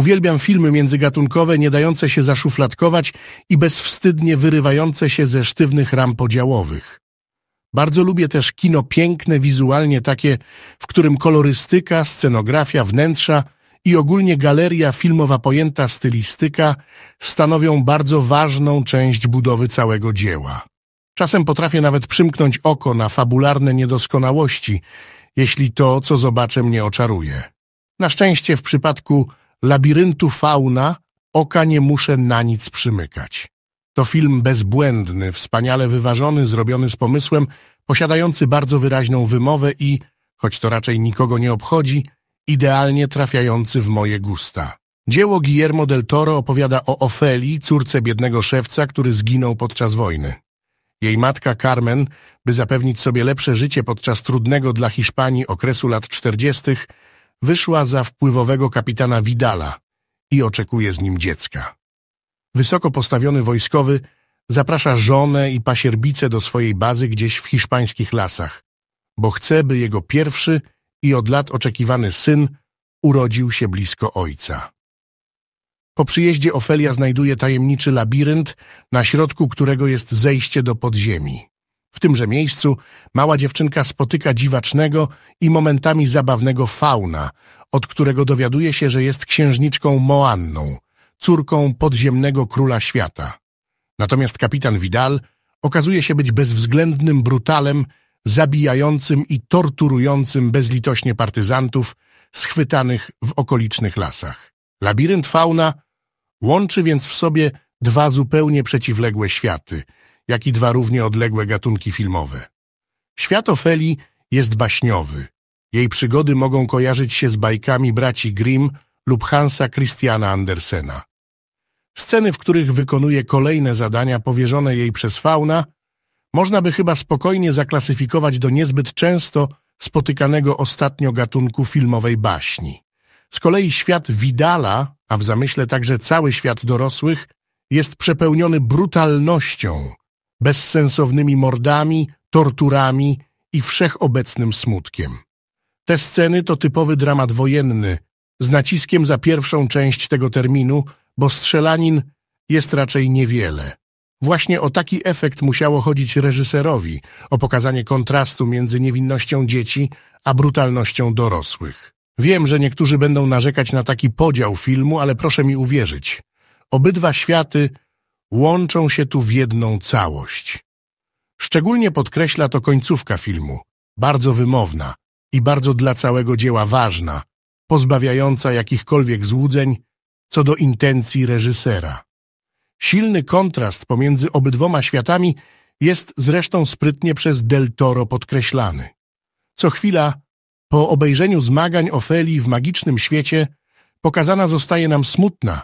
Uwielbiam filmy międzygatunkowe, nie dające się zaszufladkować i bezwstydnie wyrywające się ze sztywnych ram podziałowych. Bardzo lubię też kino piękne wizualnie, takie, w którym kolorystyka, scenografia, wnętrza i ogólnie galeria filmowa pojęta stylistyka stanowią bardzo ważną część budowy całego dzieła. Czasem potrafię nawet przymknąć oko na fabularne niedoskonałości, jeśli to, co zobaczę, mnie oczaruje. Na szczęście w przypadku labiryntu fauna oka nie muszę na nic przymykać. To film bezbłędny, wspaniale wyważony, zrobiony z pomysłem, posiadający bardzo wyraźną wymowę i, choć to raczej nikogo nie obchodzi, idealnie trafiający w moje gusta. Dzieło Guillermo del Toro opowiada o Ofeli, córce biednego szewca, który zginął podczas wojny. Jej matka Carmen, by zapewnić sobie lepsze życie podczas trudnego dla Hiszpanii okresu lat czterdziestych, wyszła za wpływowego kapitana Widala i oczekuje z nim dziecka. Wysoko postawiony wojskowy zaprasza żonę i pasierbicę do swojej bazy gdzieś w hiszpańskich lasach, bo chce, by jego pierwszy i od lat oczekiwany syn urodził się blisko ojca. Po przyjeździe Ofelia znajduje tajemniczy labirynt, na środku którego jest zejście do podziemi. W tymże miejscu mała dziewczynka spotyka dziwacznego i momentami zabawnego fauna, od którego dowiaduje się, że jest księżniczką Moanną, córką podziemnego króla świata. Natomiast kapitan Vidal okazuje się być bezwzględnym brutalem, zabijającym i torturującym bezlitośnie partyzantów schwytanych w okolicznych lasach. Labirynt fauna łączy więc w sobie dwa zupełnie przeciwległe światy – jak i dwa równie odległe gatunki filmowe. Świat Ofeli jest baśniowy. Jej przygody mogą kojarzyć się z bajkami braci Grimm lub Hansa Christiana Andersena. Sceny, w których wykonuje kolejne zadania powierzone jej przez fauna, można by chyba spokojnie zaklasyfikować do niezbyt często spotykanego ostatnio gatunku filmowej baśni. Z kolei świat Widala, a w zamyśle także cały świat dorosłych, jest przepełniony brutalnością, bezsensownymi mordami, torturami i wszechobecnym smutkiem. Te sceny to typowy dramat wojenny, z naciskiem za pierwszą część tego terminu, bo strzelanin jest raczej niewiele. Właśnie o taki efekt musiało chodzić reżyserowi, o pokazanie kontrastu między niewinnością dzieci a brutalnością dorosłych. Wiem, że niektórzy będą narzekać na taki podział filmu, ale proszę mi uwierzyć. Obydwa światy łączą się tu w jedną całość. Szczególnie podkreśla to końcówka filmu, bardzo wymowna i bardzo dla całego dzieła ważna, pozbawiająca jakichkolwiek złudzeń co do intencji reżysera. Silny kontrast pomiędzy obydwoma światami jest zresztą sprytnie przez Del Toro podkreślany. Co chwila, po obejrzeniu zmagań Ofelii w magicznym świecie, pokazana zostaje nam smutna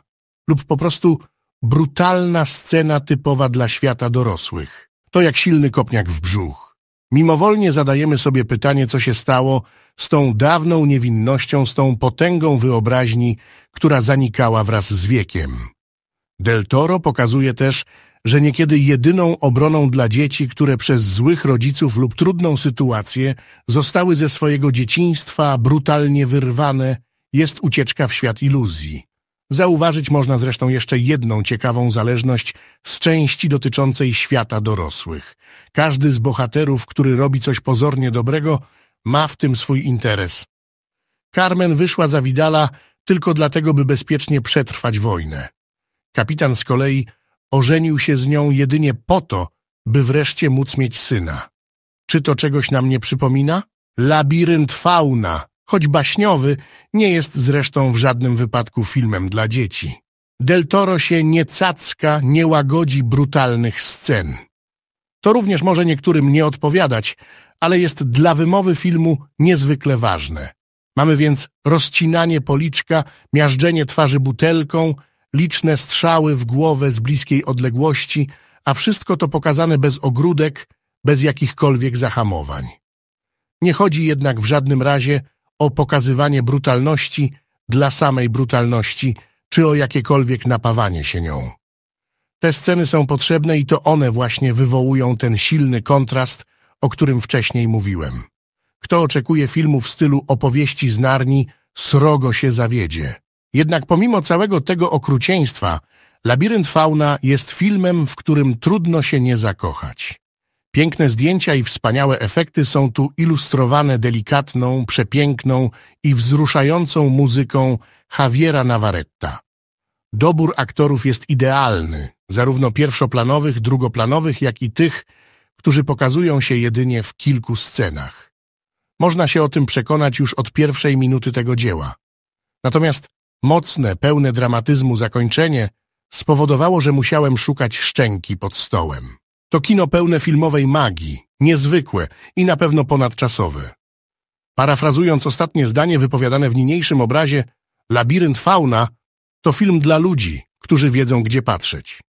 lub po prostu brutalna scena typowa dla świata dorosłych. To jak silny kopniak w brzuch. Mimowolnie zadajemy sobie pytanie, co się stało z tą dawną niewinnością, z tą potęgą wyobraźni, która zanikała wraz z wiekiem. Del Toro pokazuje też, że niekiedy jedyną obroną dla dzieci, które przez złych rodziców lub trudną sytuację zostały ze swojego dzieciństwa brutalnie wyrwane, jest ucieczka w świat iluzji. Zauważyć można zresztą jeszcze jedną ciekawą zależność z części dotyczącej świata dorosłych. Każdy z bohaterów, który robi coś pozornie dobrego, ma w tym swój interes. Carmen wyszła za Widala tylko dlatego, by bezpiecznie przetrwać wojnę. Kapitan z kolei ożenił się z nią jedynie po to, by wreszcie móc mieć syna. Czy to czegoś nam nie przypomina? Labirynt fauna, choć baśniowy, nie jest zresztą w żadnym wypadku filmem dla dzieci. Del Toro się nie cacka, nie łagodzi brutalnych scen. To również może niektórym nie odpowiadać, ale jest dla wymowy filmu niezwykle ważne. Mamy więc rozcinanie policzka, miażdżenie twarzy butelką, liczne strzały w głowę z bliskiej odległości, a wszystko to pokazane bez ogródek, bez jakichkolwiek zahamowań. Nie chodzi jednak w żadnym razie o pokazywanie brutalności dla samej brutalności, czy o jakiekolwiek napawanie się nią. Te sceny są potrzebne i to one właśnie wywołują ten silny kontrast, o którym wcześniej mówiłem. Kto oczekuje filmu w stylu opowieści z Narni, srogo się zawiedzie. Jednak pomimo całego tego okrucieństwa, Labirynt Fauna jest filmem, w którym trudno się nie zakochać. Piękne zdjęcia i wspaniałe efekty są tu ilustrowane delikatną, przepiękną i wzruszającą muzyką Javiera Navarreta. Dobór aktorów jest idealny, zarówno pierwszoplanowych, drugoplanowych, jak i tych, którzy pokazują się jedynie w kilku scenach. Można się o tym przekonać już od pierwszej minuty tego dzieła. Natomiast mocne, pełne dramatyzmu zakończenie spowodowało, że musiałem szukać szczęki pod stołem. To kino pełne filmowej magii, niezwykłe i na pewno ponadczasowe. Parafrazując ostatnie zdanie wypowiadane w niniejszym obrazie, Labirynt Fauna to film dla ludzi, którzy wiedzą, gdzie patrzeć.